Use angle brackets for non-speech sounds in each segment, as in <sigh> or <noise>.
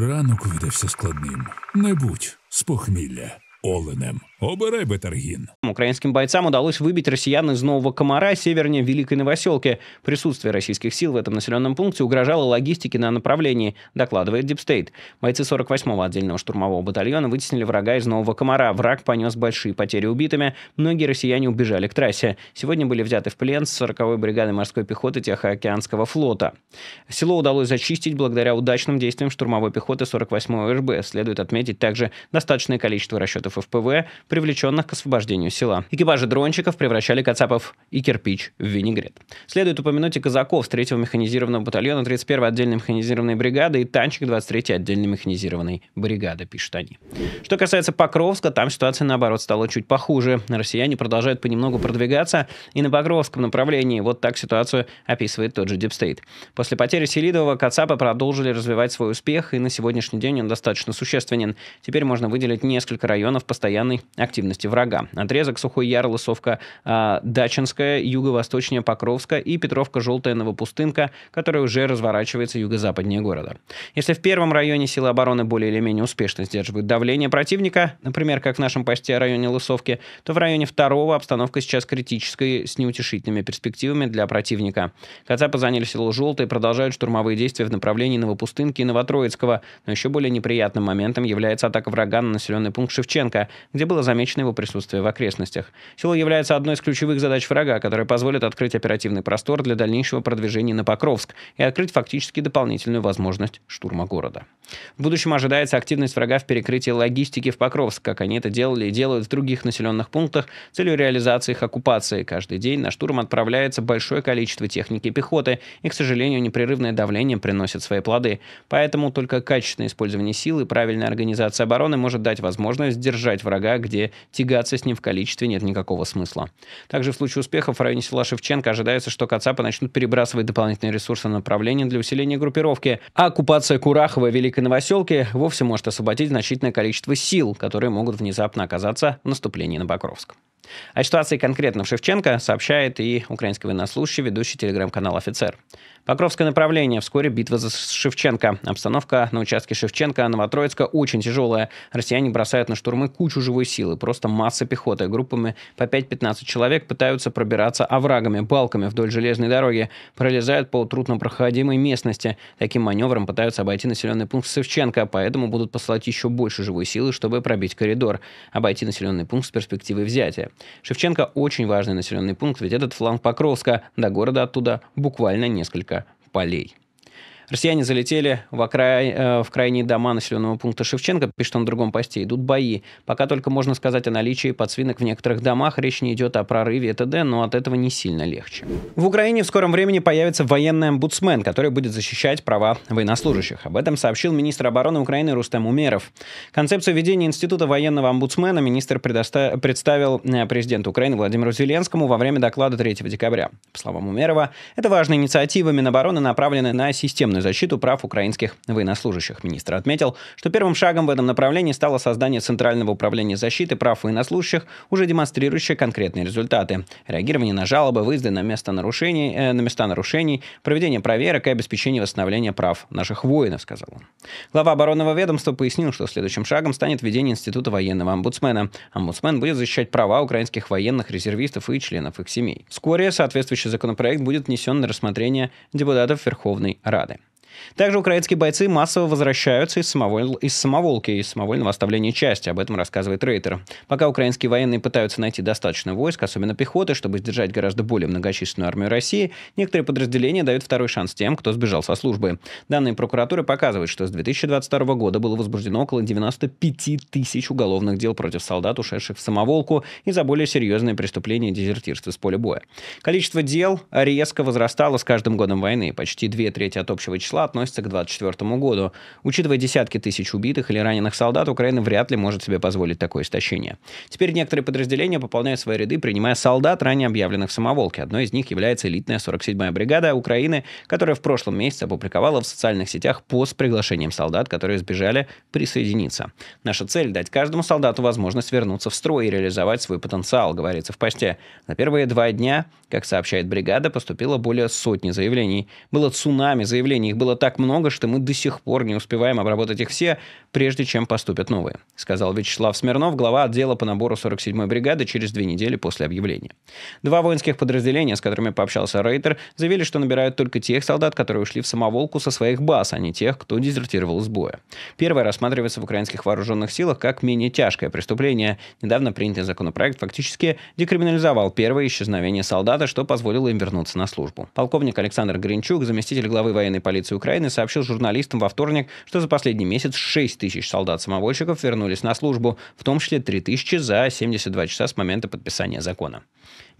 Ранок видався складним. Не будь з Оленем. Обирай Бетаргин. Украинским бойцам удалось выбить россиян из Нового Комара севернее Великой Новоселки. Присутствие российских сил в этом населенном пункте угрожало логистике на направлении, докладывает Дипстейт. Бойцы 48-го отдельного штурмового батальона вытеснили врага из Нового Комара. Враг понес большие потери убитыми. Многие россияне убежали к трассе. Сегодня были взяты в плен с 40-й бригадой морской пехоты Тихоокеанского флота. Село удалось зачистить благодаря удачным действиям штурмовой пехоты 48-й РБ. Следует отметить также достаточное количество расчетов участников ФПВ, привлеченных к освобождению села. Экипажи дрончиков превращали Кацапов и кирпич в винегрет. Следует упомянуть и казаков с 3-го механизированного батальона 31-й отдельной механизированной бригады и танчик 23-й отдельной механизированной бригады, пишут они. Что касается Покровска, там ситуация, наоборот, стала чуть похуже. Россияне продолжают понемногу продвигаться и на Покровском направлении. Вот так ситуацию описывает тот же Дипстейт. После потери Селидова Кацапы продолжили развивать свой успех, и на сегодняшний день он достаточно существенен. Теперь можно выделить несколько районов, районов постоянной активности врага. Отрезок Сухой Яр, Лысовка, а, Дачинская, Юго-Восточнее Покровска и Петровка, Желтая, Новопустынка, которая уже разворачивается юго-западнее города. Если в первом районе силы обороны более или менее успешно сдерживают давление противника, например, как в нашем почти районе Лысовки, то в районе второго обстановка сейчас критическая с неутешительными перспективами для противника. Кацапы заняли село Желтое и продолжают штурмовые действия в направлении Новопустынки и Новотроицкого, но еще более неприятным моментом является атака врага на населенный пункт Шевченко, поселка, где было замечено его присутствие в окрестностях. Село является одной из ключевых задач врага, которая позволит открыть оперативный простор для дальнейшего продвижения на Покровск и открыть фактически дополнительную возможность штурма города. В будущем ожидается активность врага в перекрытии логистики в Покровск, как они это делали и делают в других населенных пунктах целью реализации их оккупации. Каждый день на штурм отправляется большое количество техники и пехоты, и, к сожалению, непрерывное давление приносит свои плоды. Поэтому только качественное использование силы и правильная организация обороны может дать возможность сдержать держать врага, где тягаться с ним в количестве нет никакого смысла. Также в случае успехов в районе села Шевченко ожидается, что Кацапы начнут перебрасывать дополнительные ресурсы на направление для усиления группировки, а оккупация Курахова и Великой Новоселки вовсе может освободить значительное количество сил, которые могут внезапно оказаться в наступлении на Покровск. О ситуации конкретно в Шевченко сообщает и украинский военнослужащий, ведущий телеграм-канал «Офицер». Покровское направление. Вскоре битва за Шевченко. Обстановка на участке Шевченко, Новотроицка очень тяжелая. Россияне бросают на штурмы кучу живой силы. Просто масса пехоты. Группами по 5-15 человек пытаются пробираться оврагами, балками вдоль железной дороги. Пролезают по труднопроходимой местности. Таким маневром пытаются обойти населенный пункт Шевченко, поэтому будут посылать еще больше живой силы, чтобы пробить коридор. Обойти населенный пункт с перспективой взятия. Шевченко очень важный населенный пункт, ведь этот фланг Покровска, до города оттуда буквально несколько полей. Россияне залетели в, окрай, э, в крайние дома населенного пункта Шевченко, пишет он в другом посте, идут бои. Пока только можно сказать о наличии подсвинок в некоторых домах, речь не идет о прорыве и т.д., но от этого не сильно легче. В Украине в скором времени появится военный омбудсмен, который будет защищать права военнослужащих. Об этом сообщил министр обороны Украины Рустам Умеров. Концепцию ведения Института военного омбудсмена министр предоста... представил э, президенту Украины Владимиру Зеленскому во время доклада 3 декабря. По словам Умерова, это важная инициатива Минобороны, направленная на системную эффективную защиту прав украинских военнослужащих. Министр отметил, что первым шагом в этом направлении стало создание Центрального управления защиты прав военнослужащих, уже демонстрирующее конкретные результаты. Реагирование на жалобы, выезды на, место нарушений, э, на места нарушений, проведение проверок и обеспечение восстановления прав наших воинов, сказал он. Глава оборонного ведомства пояснил, что следующим шагом станет введение Института военного омбудсмена. Омбудсмен будет защищать права украинских военных, резервистов и членов их семей. Вскоре соответствующий законопроект будет внесен на рассмотрение депутатов Верховной Рады. Также украинские бойцы массово возвращаются из, самовол... из самоволки, из самовольного оставления части. Об этом рассказывает Рейтер. Пока украинские военные пытаются найти достаточно войск, особенно пехоты, чтобы сдержать гораздо более многочисленную армию России, некоторые подразделения дают второй шанс тем, кто сбежал со службы. Данные прокуратуры показывают, что с 2022 года было возбуждено около 95 тысяч уголовных дел против солдат, ушедших в самоволку, и за более серьезные преступления и дезертирство с поля боя. Количество дел резко возрастало с каждым годом войны. Почти две трети от общего числа относится относятся к 2024 году. Учитывая десятки тысяч убитых или раненых солдат, Украина вряд ли может себе позволить такое истощение. Теперь некоторые подразделения пополняют свои ряды, принимая солдат, ранее объявленных в самоволке. Одной из них является элитная 47-я бригада Украины, которая в прошлом месяце опубликовала в социальных сетях пост с приглашением солдат, которые сбежали, присоединиться. Наша цель – дать каждому солдату возможность вернуться в строй и реализовать свой потенциал, говорится в посте. На первые два дня, как сообщает бригада, поступило более сотни заявлений. Было цунами заявлений, их было было так много, что мы до сих пор не успеваем обработать их все, прежде чем поступят новые», сказал Вячеслав Смирнов, глава отдела по набору 47-й бригады через две недели после объявления. Два воинских подразделения, с которыми пообщался Рейтер, заявили, что набирают только тех солдат, которые ушли в самоволку со своих баз, а не тех, кто дезертировал с боя. Первое рассматривается в украинских вооруженных силах как менее тяжкое преступление. Недавно принятый законопроект фактически декриминализовал первое исчезновение солдата, что позволило им вернуться на службу. Полковник Александр Гринчук, заместитель главы военной полиции Украины, Украины сообщил журналистам во вторник, что за последний месяц 6 тысяч солдат-самовольщиков вернулись на службу, в том числе 3 тысячи за 72 часа с момента подписания закона.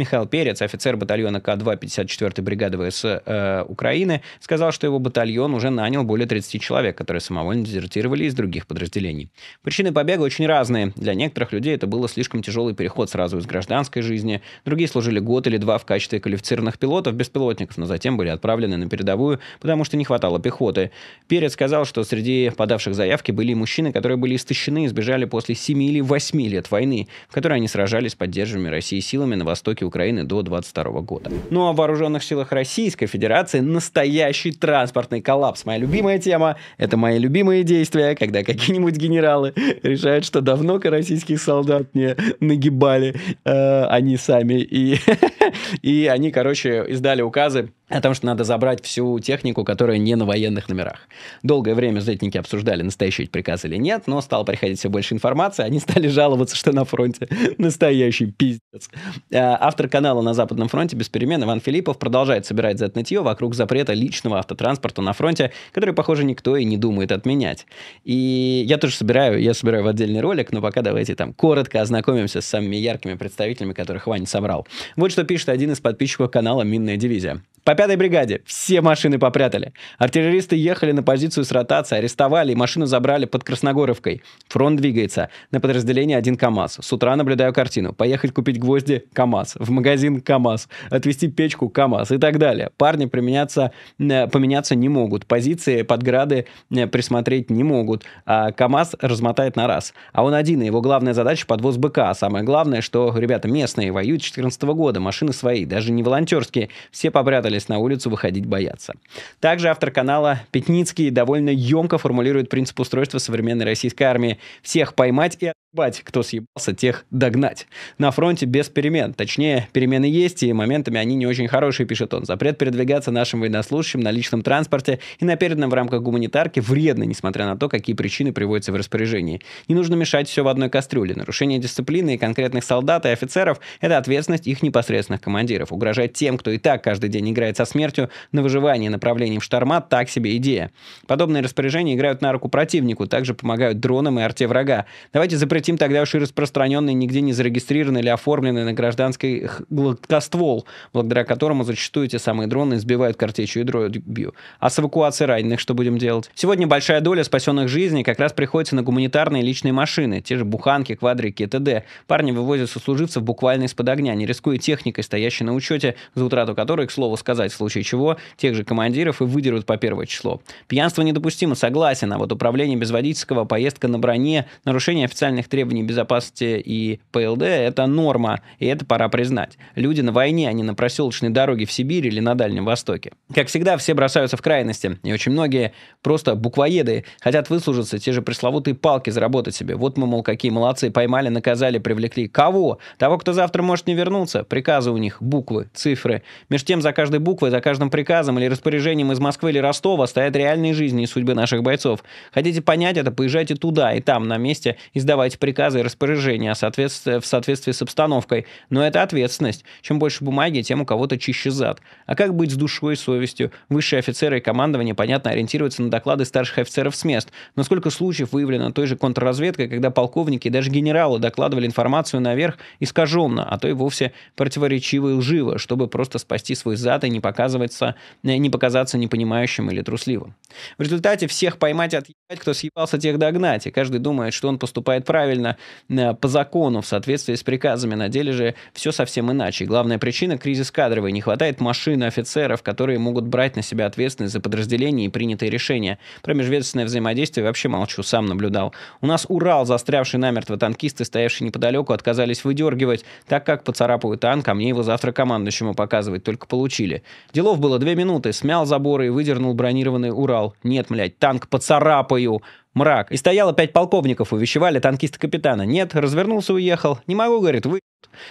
Михаил Перец, офицер батальона К-2 54-й бригады ВС э, Украины, сказал, что его батальон уже нанял более 30 человек, которые самовольно дезертировали из других подразделений. Причины побега очень разные. Для некоторых людей это было слишком тяжелый переход сразу из гражданской жизни. Другие служили год или два в качестве квалифицированных пилотов, беспилотников, но затем были отправлены на передовую, потому что не хватало пехоты. Перец сказал, что среди подавших заявки были мужчины, которые были истощены и сбежали после 7 или 8 лет войны, в которой они сражались с поддерживаемыми Россией силами на востоке Украины до 2022 года. Ну а в вооруженных силах Российской Федерации настоящий транспортный коллапс. Моя любимая тема, это мои любимые действия, когда какие-нибудь генералы решают, что давно-ка российских солдат не нагибали э, они сами. И, <laughs> и они, короче, издали указы о том, что надо забрать всю технику, которая не на военных номерах. Долгое время зетники обсуждали, настоящий приказ или нет, но стало приходить все больше информации, они <laughs> стали жаловаться, что на фронте <laughs> настоящий пиздец. Э, автор канала на Западном фронте без перемен Иван Филиппов продолжает собирать зетнытье вокруг запрета личного автотранспорта на фронте, который, похоже, никто и не думает отменять. И я тоже собираю, я собираю в отдельный ролик, но пока давайте там коротко ознакомимся с самыми яркими представителями, которых Ваня собрал. Вот что пишет один из подписчиков канала «Минная дивизия». По пятой бригаде все машины попрятали. Артиллеристы ехали на позицию с ротацией, арестовали и машину забрали под Красногоровкой. Фронт двигается. На подразделение один КАМАЗ. С утра наблюдаю картину. Поехать купить гвозди – КАМАЗ. В магазин – КАМАЗ. Отвезти печку – КАМАЗ и так далее. Парни применяться, э, поменяться не могут. Позиции под грады э, присмотреть не могут. А КАМАЗ размотает на раз. А он один, и его главная задача – подвоз быка. Самое главное, что ребята местные, воюют 14 -го года, машины свои, даже не волонтерские. Все попрятали на улицу, выходить боятся. Также автор канала Пятницкий довольно емко формулирует принцип устройства современной российской армии. Всех поймать и Бать, кто съебался, тех догнать. На фронте без перемен. Точнее, перемены есть, и моментами они не очень хорошие, пишет он. Запрет передвигаться нашим военнослужащим на личном транспорте и на переданном в рамках гуманитарки вредно, несмотря на то, какие причины приводятся в распоряжении. Не нужно мешать все в одной кастрюле. Нарушение дисциплины и конкретных солдат и офицеров – это ответственность их непосредственных командиров. Угрожать тем, кто и так каждый день играет со смертью, на выживание направлением шторма – так себе идея. Подобные распоряжения играют на руку противнику, также помогают дронам и арте врага. Давайте запретим Тим тогда уж и распространенный, нигде не зарегистрированный или оформленный на гражданский гладкоствол, благодаря которому зачастую те самые дроны сбивают картечью и дробью. А с эвакуацией раненых что будем делать? Сегодня большая доля спасенных жизней как раз приходится на гуманитарные личные машины, те же буханки, квадрики и т.д. Парни вывозят сослуживцев буквально из-под огня, не рискуя техникой, стоящей на учете, за утрату которой, к слову сказать, в случае чего, тех же командиров и выдерут по первое число. Пьянство недопустимо, согласен, а вот управление без водительского, поездка на броне, нарушение официальных требований безопасности и ПЛД – это норма, и это пора признать. Люди на войне, а не на проселочной дороге в Сибири или на Дальнем Востоке. Как всегда, все бросаются в крайности, и очень многие просто буквоеды хотят выслужиться, те же пресловутые палки заработать себе. Вот мы, мол, какие молодцы, поймали, наказали, привлекли. Кого? Того, кто завтра может не вернуться. Приказы у них, буквы, цифры. между тем, за каждой буквой, за каждым приказом или распоряжением из Москвы или Ростова стоят реальные жизни и судьбы наших бойцов. Хотите понять это, поезжайте туда и там, на месте, и сдавайте приказы и распоряжения а в соответствии с обстановкой. Но это ответственность. Чем больше бумаги, тем у кого-то чище зад. А как быть с душой и совестью? Высшие офицеры и командование, понятно, ориентируются на доклады старших офицеров с мест. Но сколько случаев выявлено той же контрразведкой, когда полковники и даже генералы докладывали информацию наверх искаженно, а то и вовсе противоречиво и лживо, чтобы просто спасти свой зад и не, показываться, э, не показаться непонимающим или трусливым. В результате всех поймать и отъебать, кто съебался, тех догнать, и каждый думает, что он поступает правильно, правильно э, по закону, в соответствии с приказами. На деле же все совсем иначе. Главная причина – кризис кадровый. Не хватает машины офицеров, которые могут брать на себя ответственность за подразделение и принятые решения. Про межведомственное взаимодействие вообще молчу, сам наблюдал. У нас Урал, застрявший намертво танкисты, стоявшие неподалеку, отказались выдергивать, так как поцарапаю танк, а мне его завтра командующему показывать только получили. Делов было две минуты, смял заборы и выдернул бронированный Урал. Нет, блядь, танк поцарапаю! мрак. И стояло пять полковников, увещевали танкиста-капитана. Нет, развернулся, уехал. Не могу, говорит, вы...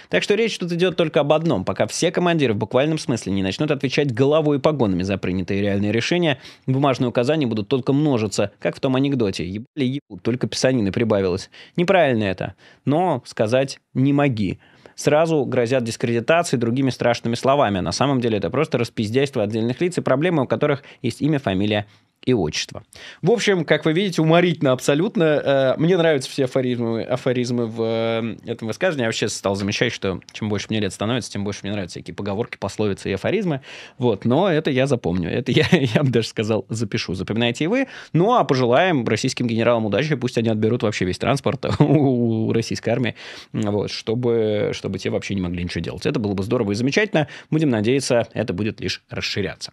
Так что речь тут идет только об одном. Пока все командиры в буквальном смысле не начнут отвечать головой и погонами за принятые реальные решения, бумажные указания будут только множиться, как в том анекдоте. Ебали ебут, только писанины прибавилось. Неправильно это. Но сказать «не моги» сразу грозят дискредитацией другими страшными словами. На самом деле это просто распиздяйство отдельных лиц и проблемы, у которых есть имя, фамилия, и отчество. В общем, как вы видите, уморительно абсолютно. Э, мне нравятся все афоризмы, афоризмы в э, этом высказывании. Я вообще стал замечать, что чем больше мне лет становится, тем больше мне нравятся всякие поговорки, пословицы и афоризмы. Вот, но это я запомню. Это я, <laughs> я бы даже сказал, запишу. Запоминайте и вы. Ну, а пожелаем российским генералам удачи. Пусть они отберут вообще весь транспорт <laughs> у российской армии, вот, чтобы, чтобы те вообще не могли ничего делать. Это было бы здорово и замечательно. Будем надеяться, это будет лишь расширяться.